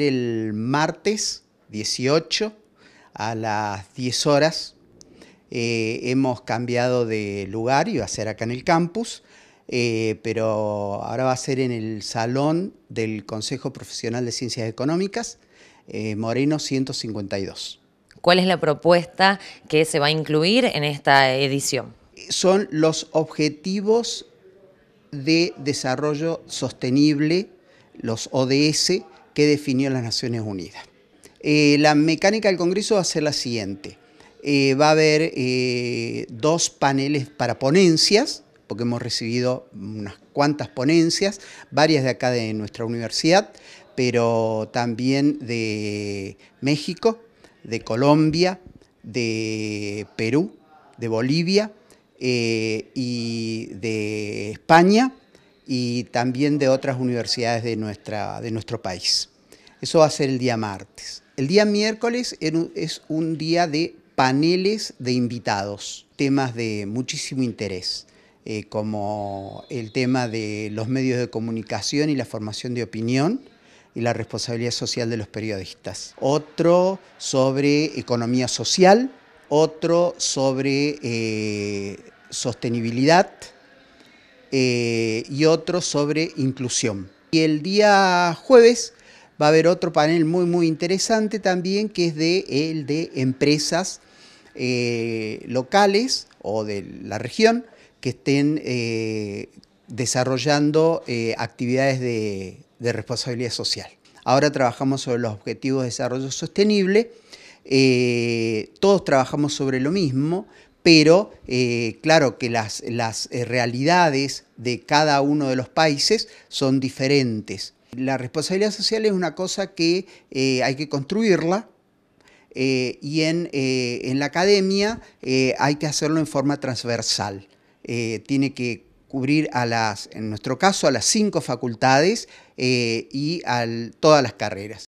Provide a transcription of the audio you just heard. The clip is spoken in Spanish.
el martes 18 a las 10 horas. Eh, hemos cambiado de lugar y va a ser acá en el campus, eh, pero ahora va a ser en el salón del Consejo Profesional de Ciencias Económicas, eh, Moreno 152. ¿Cuál es la propuesta que se va a incluir en esta edición? Son los objetivos de desarrollo sostenible, los ODS, que definió las Naciones Unidas. Eh, la mecánica del Congreso va a ser la siguiente. Eh, va a haber eh, dos paneles para ponencias, porque hemos recibido unas cuantas ponencias, varias de acá de nuestra universidad, pero también de México, de Colombia, de Perú, de Bolivia y de España y también de otras universidades de, nuestra, de nuestro país. Eso va a ser el día martes. El día miércoles es un día de paneles de invitados, temas de muchísimo interés, eh, como el tema de los medios de comunicación y la formación de opinión y la responsabilidad social de los periodistas. Otro sobre economía social, otro sobre eh, sostenibilidad, eh, y otro sobre inclusión. Y el día jueves va a haber otro panel muy muy interesante también que es de el de empresas eh, locales o de la región que estén eh, desarrollando actividades de, responsabilidad social. Ahora trabajamos sobre los objetivos de desarrollo sostenible. todos trabajamos sobre lo mismo, pero eh, claro que las, eh, realidades de cada uno de los países son diferentes. La responsabilidad social es una cosa que eh, hay que construirla y en, la academia hay que hacerlo en forma transversal. tiene que cubrir a las, en nuestro caso, a las cinco facultades y a todas las carreras.